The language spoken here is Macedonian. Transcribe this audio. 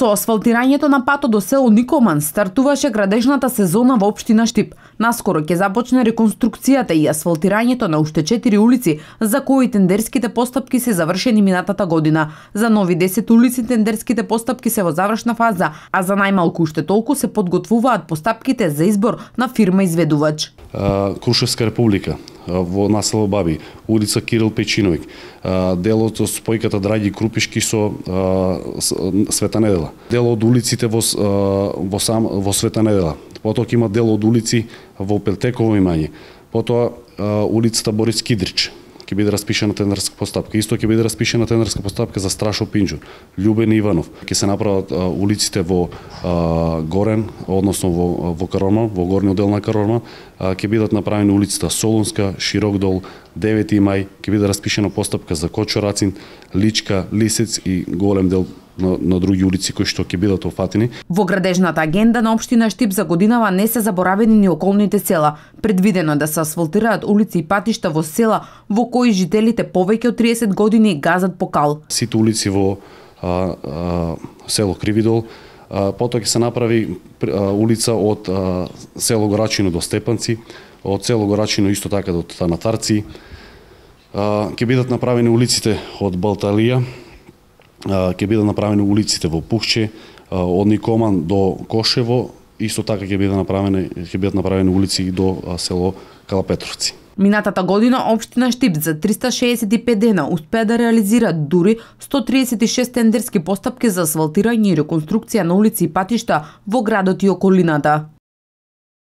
Со асфалтирањето на патот до село Никоман стартуваше градежната сезона во општина Штип. Наскоро ќе започне реконструкцијата и асфалтирањето на уште 4 улици, за кои тендерските постапки се завршени минатата година. За нови 10 улици тендерските постапки се во завршна фаза, а за најмалку уште толку се подготвуваат постапките за избор на фирма изведувач. Крушевска република во насело Баби, улица Кирил Печиновик, делот со спојката Драги Крупишки со Света Недела, дел од улиците во, во, сам, во Света Недела, потоа има дел од улици во Пелтеково имање, потоа улицата Борис Кидрич, ќе биде распишена тендерска постапка. Исто ќе биде распишена тендерска постапка за Страшо Пинџур, Љубен Иванов. Ќе се направат а, улиците во а, Горен, односно во, во Карорман, во горниот дел на Карорман, ќе бидат направени улицата Солунска, Широк дол, 9 мај, ќе биде распишена постапка за Кочорацин, Личка, Лисец и голем дел на, на други улици кои што ќе бидат офатени. Во градежната агенда на општина Штип за годинава не се заборавени ни околните села. Предвидено да се асфалтираат улици и патишта во села во кои жителите повеќе од 30 години газат покал. Сите улици во а, а, село Кривидол потоа ќе се направи улица од село Горачино до Степанци, од село Горачино исто така до Танатарци. Ќе бидат направени улиците од Балталија ќе бидат направени улиците во Пухче, од Никоман до Кошево, исто така ќе бидат направени ќе бидат направени улици и до село Калапетровци. Минатата година општина Штип за 365 дена успеа да реализира дури 136 тендерски постапки за асфалтирање и реконструкција на улици и патишта во градот и околината.